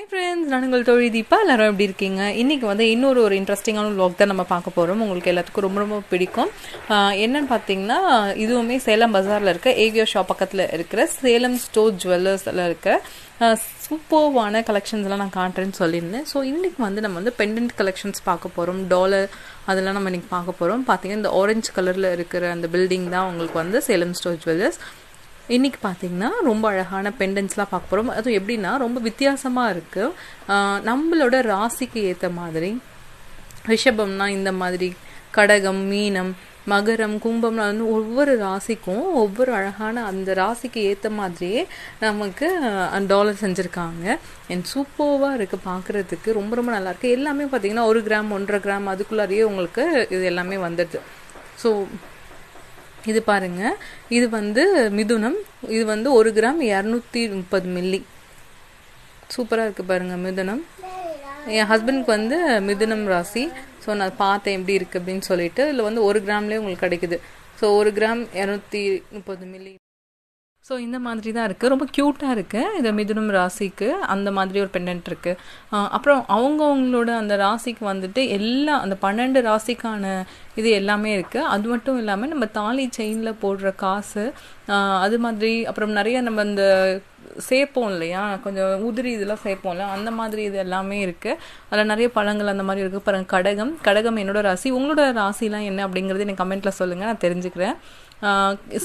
hi friends நான் உங்கள் தொழில் தீபா எல்லாரும் எப்படி இருக்கீங்க இன்றைக்கி வந்து இன்னொரு ஒரு இன்ட்ரெஸ்டிங்கான வ்ளாக் தான் நம்ம பார்க்க போகிறோம் உங்களுக்கு எல்லாத்துக்கும் ரொம்ப ரொம்ப பிடிக்கும் என்னென்னு பார்த்தீங்கன்னா இதுவுமே சேலம் பஜாரில் இருக்க ஏவியோ ஷாப் பக்கத்தில் இருக்கிற சேலம் ஸ்டோர் ஜுவல்லர்ஸில் இருக்க சூப்பர்வான கலெக்ஷன்ஸ்லாம் நான் காட்டுறேன்னு சொல்லியிருந்தேன் ஸோ இன்றைக்கி வந்து நம்ம வந்து பெண்டன்ட் கலெக்ஷன்ஸ் பார்க்க போகிறோம் டாலர் அதெல்லாம் நம்ம இன்றைக்கி பார்க்க போகிறோம் பார்த்தீங்கன்னா இந்த ஆரஞ்சு கலரில் இருக்கிற அந்த பில்டிங் தான் உங்களுக்கு வந்து சேலம் ஸ்டோர் ஜுவல்லர்ஸ் இன்றைக்கி பார்த்திங்கன்னா ரொம்ப அழகான பெண்டன்ஸ்லாம் பார்க்க போகிறோம் அதுவும் எப்படின்னா ரொம்ப வித்தியாசமாக இருக்குது நம்மளோட ராசிக்கு ஏற்ற மாதிரி ரிஷபம்னா இந்த மாதிரி கடகம் மீனம் மகரம் கும்பம்னா வந்து ஒவ்வொரு ராசிக்கும் ஒவ்வொரு அழகான அந்த ராசிக்கு ஏற்ற மாதிரியே நமக்கு டாலர் செஞ்சுருக்காங்க அண்ட் சூப்பர்வாக இருக்குது பார்க்குறதுக்கு ரொம்ப ரொம்ப நல்லாயிருக்கு எல்லாமே பார்த்திங்கன்னா ஒரு கிராம் ஒன்றரை கிராம் அதுக்குள்ளாரியே உங்களுக்கு இது எல்லாமே வந்துடுது ஸோ இது பாருங்கள் இது வந்து மிதுனம் இது வந்து ஒரு கிராம் இரநூத்தி முப்பது மில்லி சூப்பராக இருக்குது பாருங்கள் மிதுனம் என் ஹஸ்பண்ட்க்கு வந்து மிதுனம் ராசி ஸோ நான் பார்த்தேன் எப்படி இருக்குது அப்படின்னு சொல்லிட்டு இதில் வந்து ஒரு கிராம்லேயே உங்களுக்கு கிடைக்குது ஸோ ஒரு கிராம் இரநூத்தி முப்பது மில்லி ஸோ இந்த மாதிரி தான் இருக்குது ரொம்ப க்யூட்டாக இருக்குது இது மிதுனம் ராசிக்கு அந்த மாதிரி ஒரு பெண்டன்ட் இருக்குது அப்புறம் அவங்கவுங்களோட அந்த ராசிக்கு வந்துட்டு எல்லா அந்த பன்னெண்டு ராசிக்கான இது எல்லாமே இருக்குது அது மட்டும் இல்லாமல் நம்ம தாலி செயினில் போடுற காசு அது மாதிரி அப்புறம் நிறைய நம்ம இந்த சேர்ப்போம் இல்லையா கொஞ்சம் உதிரி இதெல்லாம் சேர்ப்போம்ல அந்த மாதிரி இது எல்லாமே இருக்குது அதில் நிறைய பழங்கள் அந்த மாதிரி இருக்குது அப்புறம் கடகம் கடகம் என்னோடய ராசி உங்களோட ராசிலாம் என்ன அப்படிங்கிறது எனக்கு கமெண்ட்டில் சொல்லுங்கள் நான் தெரிஞ்சுக்கிறேன்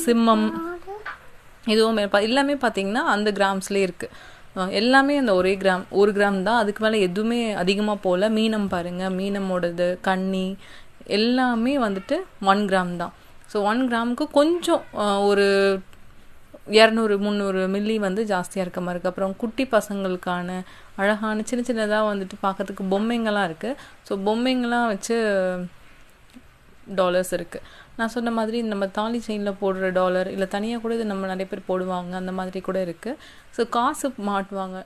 சிம்மம் இதுவும் எல்லாமே பார்த்திங்கன்னா அந்த கிராம்ஸ்லேயே இருக்குது எல்லாமே அந்த ஒரே கிராம் ஒரு கிராம் தான் அதுக்கு மேலே எதுவுமே அதிகமாக போகல மீனம் பாருங்கள் மீனமோடது கண்ணி எல்லாமே வந்துட்டு ஒன் கிராம் தான் ஸோ ஒன் கிராமுக்கு கொஞ்சம் ஒரு இரநூறு முந்நூறு மில்லி வந்து ஜாஸ்தியாக இருக்க மாதிரி இருக்குது அப்புறம் குட்டி பசங்களுக்கான அழகான சின்ன சின்னதாக வந்துட்டு பார்க்கறதுக்கு பொம்மைங்களாம் இருக்குது ஸோ பொம்மைங்களாம் வச்சு டாலர்ஸ் இருக்குது நான் சொன்ன மாதிரி நம்ம தாலி செயினில் போடுற டாலர் இல்லை தனியாக கூட இது நம்ம நிறைய பேர் போடுவாங்க அந்த மாதிரி கூட இருக்குது ஸோ காசு மாட்டுவாங்க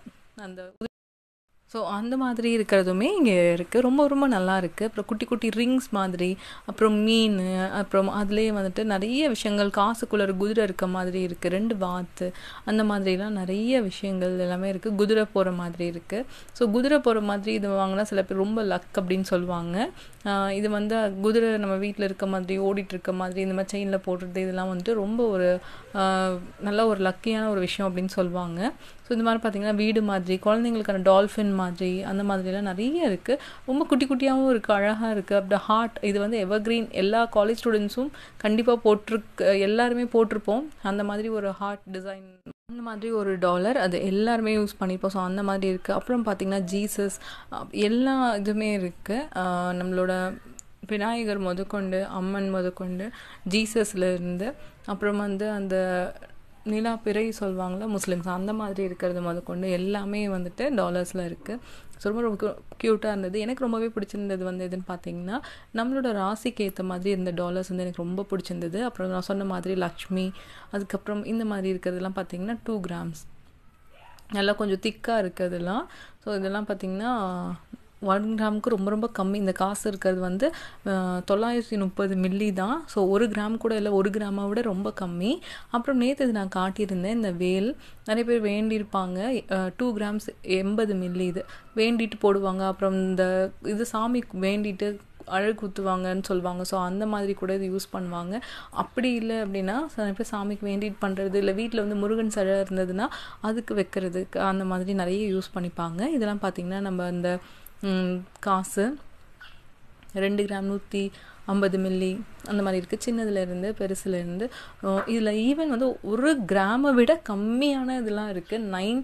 அந்த ஸோ அந்த மாதிரி இருக்கிறதுமே இங்கே இருக்குது ரொம்ப ரொம்ப நல்லா இருக்குது அப்புறம் குட்டி குட்டி ரிங்ஸ் மாதிரி அப்புறம் மீன் அப்புறம் அதுலேயே வந்துட்டு நிறைய விஷயங்கள் காசுக்குள்ளே குதிரை இருக்க மாதிரி இருக்குது ரெண்டு வாத்து அந்த மாதிரிலாம் நிறைய விஷயங்கள் எல்லாமே இருக்குது குதிரை போகிற மாதிரி இருக்குது ஸோ குதிரை போகிற மாதிரி இது வாங்கினா சில பேர் ரொம்ப லக் அப்படின்னு சொல்லுவாங்க இது வந்து குதிரை நம்ம வீட்டில் இருக்க மாதிரி ஓடிட்டு இருக்க மாதிரி இந்த மாதிரி செயினில் போடுறது இதெல்லாம் வந்துட்டு ரொம்ப ஒரு நல்ல ஒரு லக்கியான ஒரு விஷயம் அப்படின்னு சொல்லுவாங்க ஸோ இந்த மாதிரி பார்த்திங்கன்னா வீடு மாதிரி குழந்தைங்களுக்கான டால்ஃபின் மாதிரி அந்த மாதிரிலாம் நிறைய இருக்குது ரொம்ப குட்டி குட்டியாகவும் இருக்குது அழகாக இருக்குது அப்படி ஹார்ட் இது வந்து எவர்க்ரீன் எல்லா காலேஜ் ஸ்டூடெண்ட்ஸும் கண்டிப்பாக போட்டிருக்கு எல்லாருமே போட்டிருப்போம் அந்த மாதிரி ஒரு ஹார்ட் டிசைன் அந்த மாதிரி ஒரு டாலர் அது எல்லாருமே யூஸ் பண்ணியிருப்போம் ஸோ அந்த மாதிரி இருக்குது அப்புறம் பார்த்திங்கன்னா ஜீசஸ் எல்லா இதுவுமே இருக்குது நம்மளோட விநாயகர் முதற்கொண்டு அம்மன் முதற்கொண்டு ஜீசஸ்லேருந்து அப்புறம் வந்து அந்த நிலா பிறை சொல்லுவாங்களா முஸ்லீம்ஸ் அந்த மாதிரி இருக்கிறது முதற்கொண்டு எல்லாமே வந்துட்டு டாலர்ஸில் இருக்குது ஸோ ரொம்ப ரொம்ப க்யூட்டாக இருந்தது எனக்கு ரொம்பவே பிடிச்சிருந்தது வந்து எதுன்னு பார்த்தீங்கன்னா நம்மளோட ராசிக்கு ஏற்ற மாதிரி இருந்த டாலர்ஸ் வந்து எனக்கு ரொம்ப பிடிச்சிருந்தது அப்புறம் நான் சொன்ன மாதிரி லக்ஷ்மி அதுக்கப்புறம் இந்த மாதிரி இருக்கிறதுலாம் பார்த்தீங்கன்னா டூ கிராம்ஸ் நல்லா கொஞ்சம் திக்காக இருக்கிறதுலாம் ஸோ இதெல்லாம் பார்த்திங்கன்னா ஒன் கிராமுக்கு ரொம்ப ரொம்ப கம்மி இந்த காசு இருக்கிறது வந்து தொள்ளாயிரத்தி முப்பது மில்லி தான் ஸோ ஒரு கிராம் கூட இல்லை ஒரு கிராமை விட ரொம்ப கம்மி அப்புறம் நேற்று இது நான் காட்டியிருந்தேன் இந்த வேல் நிறைய பேர் வேண்டியிருப்பாங்க டூ கிராம்ஸ் எண்பது மில்லி இது வேண்டிட்டு போடுவாங்க அப்புறம் இந்த இது சாமி வேண்டிட்டு அழகு குத்துவாங்கன்னு சொல்லுவாங்க ஸோ அந்த மாதிரி கூட இது யூஸ் பண்ணுவாங்க அப்படி இல்லை அப்படின்னா பேர் சாமிக்கு வேண்டிட்டு பண்ணுறது இல்லை வீட்டில் வந்து முருகன் சிலை இருந்ததுன்னா அதுக்கு வைக்கிறதுக்கு அந்த மாதிரி நிறைய யூஸ் பண்ணிப்பாங்க இதெல்லாம் பார்த்திங்கன்னா நம்ம அந்த காசு ரெண்டு கிராம் நூற்றி ஐம்பது மில்லி அந்த மாதிரி இருக்குது சின்னதுலேருந்து பெருசுலேருந்து இதில் ஈவன் வந்து ஒரு கிராமை விட கம்மியான இதெல்லாம் இருக்குது நைன்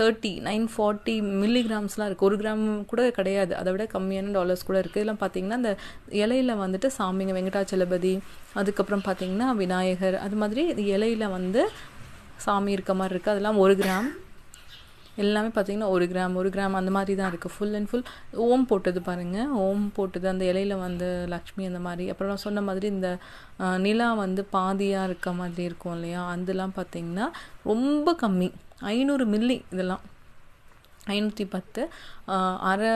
தேர்ட்டி நைன் ஃபார்ட்டி மில்லிகிராம்ஸ்லாம் இருக்குது ஒரு கிராம் கூட கிடையாது அதை விட கம்மியான டாலர்ஸ் கூட இருக்குது இதெல்லாம் பார்த்திங்கன்னா அந்த இலையில் வந்துட்டு சாமிங்க வெங்கடாச்சலபதி அதுக்கப்புறம் பார்த்திங்கன்னா விநாயகர் அது மாதிரி இலையில் வந்து சாமி இருக்க மாதிரி இருக்குது அதெல்லாம் ஒரு கிராம் எல்லாமே பார்த்திங்கன்னா ஒரு கிராம் ஒரு கிராம் அந்த மாதிரி தான் இருக்குது ஃபுல் அண்ட் ஃபுல் ஓம் போட்டது பாருங்கள் ஓம் போட்டது அந்த இலையில் வந்து லக்ஷ்மி அந்த மாதிரி அப்புறம் நான் சொன்ன மாதிரி இந்த நிலா வந்து பாதியாக இருக்க மாதிரி இருக்கும் இல்லையா அதெல்லாம் பார்த்தீங்கன்னா ரொம்ப கம்மி ஐநூறு மில்லி இதெல்லாம் ஐநூற்றி பத்து அரை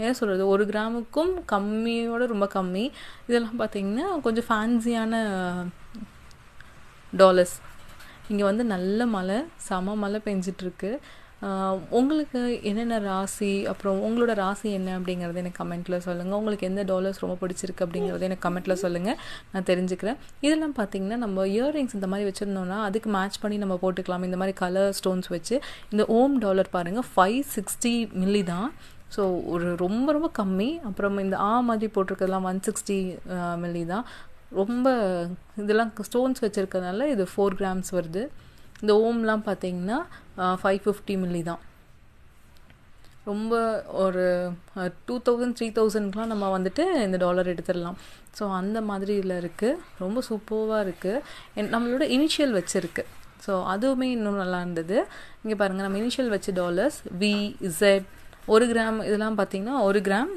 என்ன சொல்கிறது ஒரு கிராமுக்கும் கம்மியோட ரொம்ப கம்மி இதெல்லாம் பார்த்தீங்கன்னா கொஞ்சம் ஃபேன்சியான டாலர்ஸ் இங்கே வந்து நல்ல மழை செம மழை பெஞ்சிட்ருக்கு உங்களுக்கு என்னென்ன ராசி அப்புறம் உங்களோட ராசி என்ன அப்படிங்கிறத எனக்கு கமெண்ட்டில் சொல்லுங்கள் உங்களுக்கு எந்த டாலர்ஸ் ரொம்ப பிடிச்சிருக்கு அப்படிங்கிறத எனக்கு கமெண்ட்டில் சொல்லுங்கள் நான் தெரிஞ்சுக்கிறேன் இதெல்லாம் பார்த்திங்கன்னா நம்ம இயர்ரிங்ஸ் இந்த மாதிரி வச்சுருந்தோம்னா அதுக்கு மேட்ச் பண்ணி நம்ம போட்டுக்கலாம் இந்த மாதிரி கலர் ஸ்டோன்ஸ் வச்சு இந்த ஓம் டாலர் பாருங்கள் ஃபைவ் சிக்ஸ்டி மில்லி தான் ஸோ ஒரு ரொம்ப ரொம்ப கம்மி அப்புறம் இந்த ஆ மாதிரி போட்டிருக்கிறதுலாம் ஒன் சிக்ஸ்டி மில்லி தான் ரொம்ப இதெல்லாம் ஸ்டோன்ஸ் வச்சுருக்கிறதுனால இது ஃபோர் கிராம்ஸ் வருது இந்த ஓம்லாம் பார்த்தீங்கன்னா ஃபைவ் ஃபிஃப்டி மில்லி தான் ரொம்ப ஒரு டூ தௌசண்ட் த்ரீ தௌசண்ட்க்குலாம் நம்ம வந்துட்டு இந்த டாலர் எடுத்துடலாம் ஸோ அந்த மாதிரி இதில் இருக்குது ரொம்ப சூப்பர்வாக இருக்குது நம்மளோட இனிஷியல் வச்சுருக்கு ஸோ அதுவுமே இன்னும் நல்லா இருந்தது இங்கே பாருங்கள் நம்ம இனிஷியல் வச்ச டாலர்ஸ் வி இசட் ஒரு கிராம் இதெல்லாம் பார்த்தீங்கன்னா ஒரு கிராம்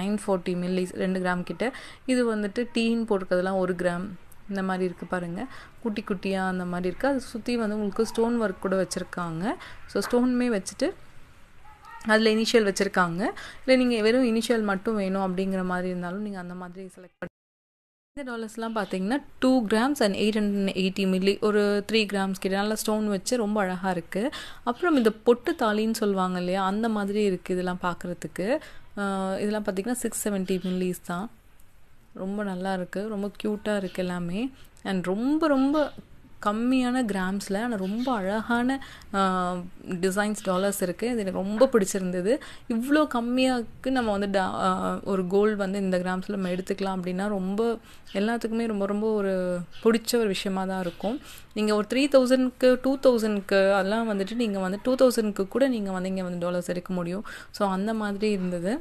நைன் ஃபோர்ட்டி மில்லி ரெண்டு கிராம் கிட்ட இது வந்துட்டு டீன் போட்டுருக்கிறதுலாம் ஒரு கிராம் இந்த மாதிரி இருக்குது பாருங்கள் குட்டி குட்டியாக அந்த மாதிரி இருக்குது அது சுற்றி வந்து உங்களுக்கு ஸ்டோன் ஒர்க் கூட வச்சுருக்காங்க ஸோ ஸ்டோனுமே வச்சுட்டு அதில் இனிஷியல் வச்சுருக்காங்க இல்லை நீங்கள் வெறும் இனிஷியல் மட்டும் வேணும் அப்படிங்கிற மாதிரி இருந்தாலும் நீங்கள் அந்த மாதிரி செலக்ட் பண்ணி இந்த டாலர்ஸ்லாம் பார்த்தீங்கன்னா two grams and eight hundred eighty milli ஒரு த்ரீ கிராம்ஸ் கிட்ட நல்லா ஸ்டோன் வச்சு ரொம்ப அழகாக இருக்குது அப்புறம் இந்த பொட்டு தாலின்னு சொல்லுவாங்க இல்லையா அந்த மாதிரி இருக்குது இதெல்லாம் பார்க்குறதுக்கு இதெல்லாம் பார்த்தீங்கன்னா சிக்ஸ் செவன்ட்டி மில்லிஸ் தான் ரொம்ப நல்லா இருக்குது ரொம்ப க்யூட்டாக இருக்குது எல்லாமே அண்ட் ரொம்ப ரொம்ப கம்மியான கிராம்ஸில் ஆனால் ரொம்ப அழகான டிசைன்ஸ் டாலர்ஸ் இருக்குது இது எனக்கு ரொம்ப பிடிச்சிருந்தது இவ்வளோ கம்மியாக்கு நம்ம வந்து டா ஒரு கோல்டு வந்து இந்த கிராம்ஸில் நம்ம எடுத்துக்கலாம் அப்படின்னா ரொம்ப எல்லாத்துக்குமே ரொம்ப ரொம்ப ஒரு பிடிச்ச ஒரு விஷயமாக தான் இருக்கும் நீங்கள் ஒரு த்ரீ தௌசண்ட்க்கு டூ தௌசண்ட்க்கு அதெல்லாம் வந்துட்டு நீங்கள் வந்து டூ தௌசண்ட்க்கு கூட நீங்கள் வந்து இங்கே வந்து டாலர்ஸ் எடுக்க முடியும் ஸோ அந்த மாதிரி இருந்தது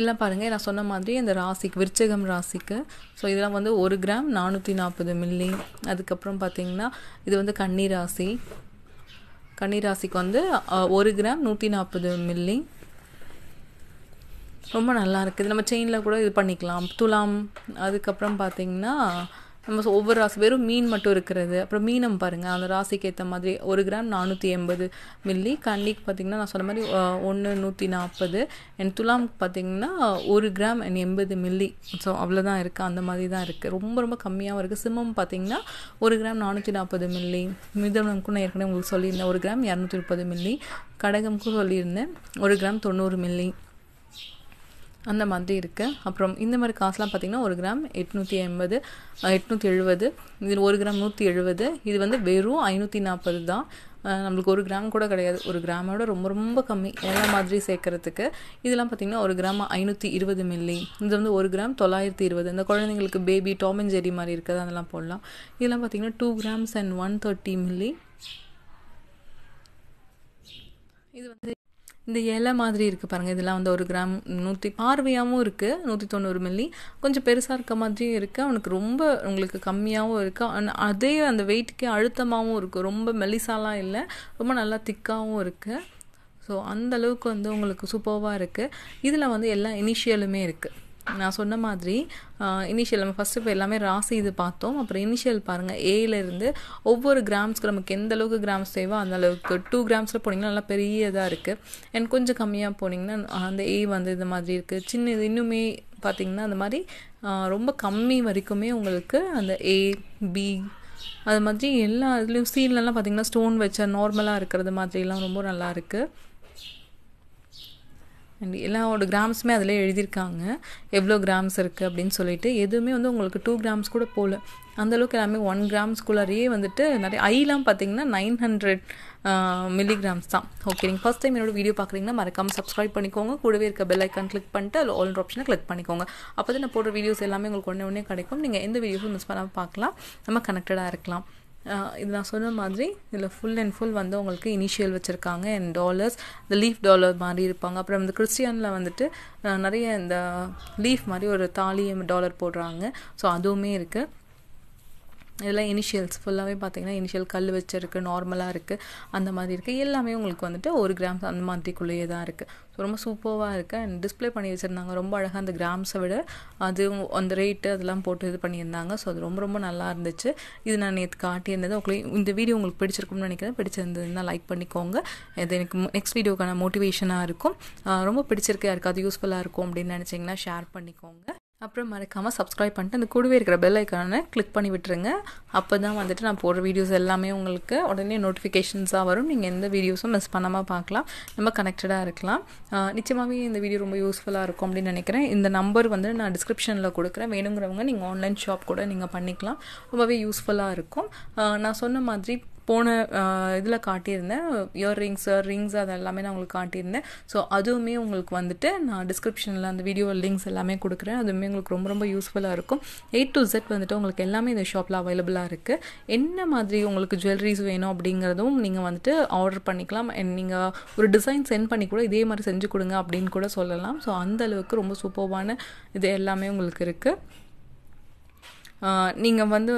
எல்லாம் பாருங்கள் நான் சொன்ன மாதிரி இந்த ராசிக்கு விருச்சகம் ராசிக்கு ஸோ இதெல்லாம் வந்து ஒரு கிராம் நானூற்றி நாற்பது மில்லி அதுக்கப்புறம் பார்த்தீங்கன்னா இது வந்து கன்னி ராசி கன்னி ராசிக்கு வந்து ஒரு கிராம் நூற்றி நாற்பது மில்லி ரொம்ப நல்லா இருக்குது நம்ம செயினில் கூட இது பண்ணிக்கலாம் துலாம் அதுக்கப்புறம் பார்த்திங்கன்னா நம்ம ஒவ்வொரு ராசி வெறும் மீன் மட்டும் இருக்கிறது அப்புறம் மீனம் பாருங்கள் அந்த ராசிக்கு ஏற்ற மாதிரி ஒரு கிராம் நானூற்றி எண்பது மில்லி கன்னிக்கு பார்த்திங்கன்னா நான் சொன்ன மாதிரி ஒன்று நூற்றி நாற்பது என் துலாம்க்கு பார்த்திங்கன்னா ஒரு கிராம் அண்ட் எண்பது மில்லி ஸோ அவ்வளோதான் இருக்குது அந்த மாதிரி தான் இருக்குது ரொம்ப ரொம்ப கம்மியாகவும் இருக்குது சிம்மம் பார்த்திங்கன்னா ஒரு கிராம் நானூற்றி நாற்பது மில்லி மிதவனம்க்கு நான் ஏற்கனவே உங்களுக்கு சொல்லியிருந்தேன் ஒரு கிராம் இரநூத்தி முப்பது மில்லி கடகம்க்கும் சொல்லியிருந்தேன் ஒரு கிராம் தொண்ணூறு மில்லி அந்த மாதிரி இருக்குது அப்புறம் இந்த மாதிரி காசுலாம் பார்த்தீங்கன்னா ஒரு கிராம் எட்நூற்றி எண்பது எட்நூற்றி எழுபது இதில் ஒரு கிராம் நூற்றி எழுபது இது வந்து வெறும் ஐநூற்றி நாற்பது தான் நம்மளுக்கு ஒரு கிராம் கூட கிடையாது ஒரு கிராமோட ரொம்ப ரொம்ப கம்மி எல்லா மாதிரி சேர்க்கறதுக்கு இதெல்லாம் பார்த்தீங்கன்னா ஒரு கிராம் ஐநூற்றி இருபது மில்லி இது வந்து ஒரு கிராம் தொள்ளாயிரத்தி இருபது இந்த குழந்தைங்களுக்கு பேபி டாமின் ஜெரி மாதிரி இருக்குது அதெல்லாம் போடலாம் இதெல்லாம் பார்த்தீங்கன்னா two grams and one thirty milli இது வந்து இந்த இலை மாதிரி இருக்குது பாருங்கள் இதெல்லாம் வந்து ஒரு கிராம் நூற்றி பார்வையாகவும் இருக்குது நூற்றி தொண்ணூறு மில்லி கொஞ்சம் பெருசாக இருக்க மாதிரியும் இருக்குது அவனுக்கு ரொம்ப உங்களுக்கு கம்மியாகவும் இருக்குது அதே அந்த வெயிட்டுக்கே அழுத்தமாகவும் இருக்குது ரொம்ப மெலிசாலாம் இல்லை ரொம்ப நல்லா திக்காகவும் இருக்குது ஸோ அந்தளவுக்கு வந்து உங்களுக்கு சூப்பர்வாக இருக்குது இதில் வந்து எல்லா இனிஷியலுமே இருக்குது நான் சொன்ன மாதிரி இனிஷியல் நம்ம ஃபஸ்ட்டு இப்போ எல்லாமே ராசி இது பார்த்தோம் அப்புறம் இனிஷியல் பாருங்கள் ஏலேருந்து ஒவ்வொரு கிராம்ஸ்க்கு நமக்கு எந்த அளவுக்கு கிராம்ஸ் தேவோ அந்த அளவுக்கு டூ கிராம்ஸில் போனீங்கன்னா நல்லா பெரிய இதாக இருக்குது அண்ட் கொஞ்சம் கம்மியாக போனீங்கன்னா அந்த ஏ வந்து இது மாதிரி இருக்குது சின்ன இது இன்னுமே பார்த்திங்கன்னா அந்த மாதிரி ரொம்ப கம்மி வரைக்குமே உங்களுக்கு அந்த ஏ பி அது மாதிரி எல்லா இதுலேயும் சீன்லலாம் பார்த்திங்கன்னா ஸ்டோன் வச்ச நார்மலாக இருக்கிறது மாதிரிலாம் ரொம்ப நல்லா இருக்குது அண்ட் எல்லாவோட கிராம்ஸுமே அதில் எழுதியிருக்காங்க எவ்வளோ கிராம்ஸ் இருக்குது அப்படின்னு சொல்லிட்டு எதுவுமே வந்து உங்களுக்கு டூ கிராம்ஸ் கூட போகல அந்தளவுக்கு எல்லாமே ஒன் கிராம்ஸ்குள்ளாரியே வந்துட்டு நிறைய ஐலாம் பார்த்தீங்கன்னா நைன் ஹண்ட்ரட் மில்லிகிராம்ஸ் தான் ஓகே நீங்கள் ஃபஸ்ட் டைம் என்னோட வீடியோ பார்க்குறீங்கன்னா மறக்காமல் சப்ஸ்கிரைப் பண்ணிக்கோங்க கூடவே இருக்க பெல் ஐக்கான் கிளிக் பண்ணிட்டு அதில் ஆல் ஆப்ஷனை கிளிக் பண்ணிக்கோங்க அப்போ தான் நான் போடுற வீடியோஸ் எல்லாமே உங்களுக்கு ஒன்று ஒன்றே கிடைக்கும் நீங்கள் எந்த வீடியோஸும் மிஸ் பண்ணாமல் பார்க்கலாம் நம்ம கனெக்டடாக இருக்கலாம் இது நான் சொன்ன மாதிரி இதில் ஃபுல் அண்ட் ஃபுல் வந்து உங்களுக்கு இனிஷியல் வச்சுருக்காங்க அண்ட் டாலர்ஸ் இந்த லீஃப் டாலர் மாதிரி இருப்பாங்க அப்புறம் இந்த கிறிஸ்டியனில் வந்துட்டு நிறைய இந்த லீஃப் மாதிரி ஒரு தாலி டாலர் போடுறாங்க ஸோ அதுவுமே இருக்குது இதெல்லாம் இனிஷியல்ஸ் ஃபுல்லாகவே பார்த்தீங்கன்னா இனிஷியல் கல் வச்சிருக்கு நார்மலாக இருக்குது அந்த மாதிரி இருக்குது எல்லாமே உங்களுக்கு வந்துட்டு ஒரு கிராம்ஸ் அந்த மாதிரிக்குள்ளேயே தான் இருக்குது ஸோ ரொம்ப சூப்பராக இருக்குது அண்ட் டிஸ்பிளே பண்ணி வச்சுருந்தாங்க ரொம்ப அழகாக அந்த கிராம்ஸை விட அது அந்த ரேட்டு அதெல்லாம் போட்டு இது பண்ணியிருந்தாங்க ஸோ அது ரொம்ப ரொம்ப நல்லா இருந்துச்சு இது நான் நேற்று காட்டியிருந்தது உங்களுக்கு இந்த வீடியோ உங்களுக்கு பிடிச்சிருக்கும்னு நினைக்கிறேன் பிடிச்சிருந்ததுனால் லைக் பண்ணிக்கோங்க இது எனக்கு நெக்ஸ்ட் வீடியோக்கான மோட்டிவேஷனாக இருக்கும் ரொம்ப பிடிச்சிருக்கு அது யூஸ்ஃபுல்லாக இருக்கும் அப்படின்னு நினச்சிங்கன்னா ஷேர் பண்ணிக்கோங்க அப்புறம் மறக்காமல் சப்ஸ்கிரைப் பண்ணிட்டு அந்த கூடவே இருக்கிற பெல் ஐக்கானை கிளிக் பண்ணி விட்டுருங்க அப்போ தான் வந்துட்டு நான் போடுற வீடியோஸ் எல்லாமே உங்களுக்கு உடனே நோட்டிஃபிகேஷன்ஸாக வரும் நீங்கள் எந்த வீடியோஸும் மிஸ் பண்ணாமல் பார்க்கலாம் நம்ம கனெக்டடாக இருக்கலாம் நிச்சயமாகவே இந்த வீடியோ ரொம்ப யூஸ்ஃபுல்லாக இருக்கும் அப்படின்னு நினைக்கிறேன் இந்த நம்பர் வந்து நான் டிஸ்கிரிப்ஷனில் கொடுக்குறேன் வேணுங்கிறவங்க நீங்கள் ஆன்லைன் ஷாப் கூட நீங்கள் பண்ணிக்கலாம் ரொம்பவே யூஸ்ஃபுல்லாக இருக்கும் நான் சொன்ன மாதிரி போன இதில் காட்டியிருந்தேன் இயர் ரிங்ஸ் ரிங்ஸ் அது எல்லாமே நான் உங்களுக்கு காட்டியிருந்தேன் ஸோ அதுவுமே உங்களுக்கு வந்துட்டு நான் டிஸ்கிரிப்ஷனில் அந்த வீடியோ லிங்க்ஸ் எல்லாமே கொடுக்குறேன் அதுவுமே உங்களுக்கு ரொம்ப ரொம்ப யூஸ்ஃபுல்லாக இருக்கும் எயிட் டு ஜெட் வந்துட்டு உங்களுக்கு எல்லாமே இந்த ஷாப்பில் அவைலபிளாக இருக்குது என்ன மாதிரி உங்களுக்கு ஜுவல்லரிஸ் வேணும் அப்படிங்கிறதும் நீங்கள் வந்துட்டு ஆர்டர் பண்ணிக்கலாம் நீங்கள் ஒரு டிசைன் சென்ட் பண்ணி கூட இதே மாதிரி செஞ்சு கொடுங்க அப்படின்னு கூட சொல்லலாம் ஸோ அந்த அளவுக்கு ரொம்ப சூப்பர்வான இது எல்லாமே உங்களுக்கு இருக்குது நீங்கள் வந்து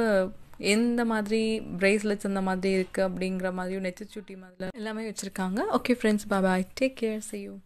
எந்த மாதிரி பிரேஸ்லெட்ஸ் அந்த மாதிரி இருக்குது அப்படிங்கிற மாதிரியும் நெச்சச்சுட்டி மாதிரிலாம் எல்லாமே வச்சுருக்காங்க ஓகே ஃப்ரெண்ட்ஸ் பாபா டேக் கேர் செய்யும்